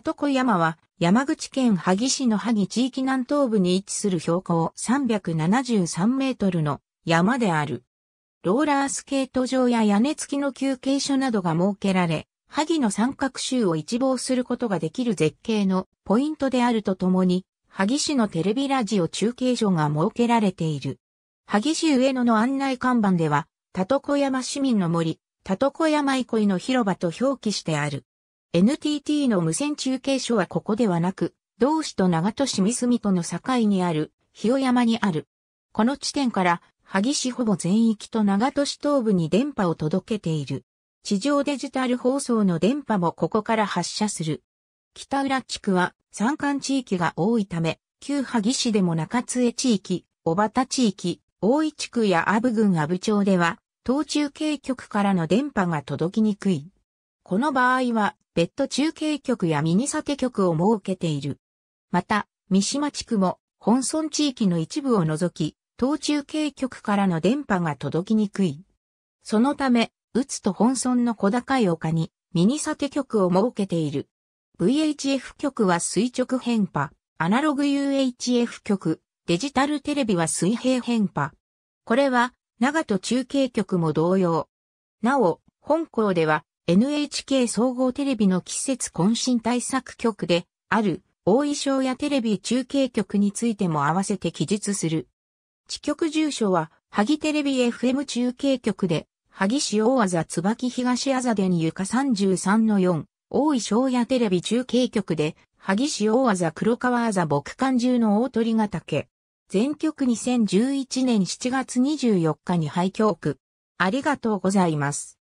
トコ山は山口県萩市の萩地域南東部に位置する標高373メートルの山である。ローラースケート場や屋根付きの休憩所などが設けられ、萩の三角州を一望することができる絶景のポイントであるとともに、萩市のテレビラジオ中継所が設けられている。萩市上野の案内看板では、トコ山市民の森、トコ山憩いの広場と表記してある。NTT の無線中継所はここではなく、同市と長戸市三住との境にある、日尾山にある。この地点から、萩市ほぼ全域と長戸市東部に電波を届けている。地上デジタル放送の電波もここから発射する。北浦地区は山間地域が多いため、旧萩市でも中津江地域、小畑地域、大井地区や阿武郡阿武町では、東中継局からの電波が届きにくい。この場合は別途中継局やミニサテ局を設けている。また、三島地区も本村地域の一部を除き、東中継局からの電波が届きにくい。そのため、宇つと本村の小高い丘にミニサテ局を設けている。VHF 局は垂直変波、アナログ UHF 局、デジタルテレビは水平変波。これは、長戸中継局も同様。なお、本校では、NHK 総合テレビの季節懇親対策局である大衣装やテレビ中継局についても合わせて記述する。地局住所は、萩テレビ FM 中継局で、萩市大和椿東あざでに床33の4、大衣装やテレビ中継局で、萩市大和黒川あざ牧間中の大鳥ヶ岳。全局2011年7月24日に廃局。ありがとうございます。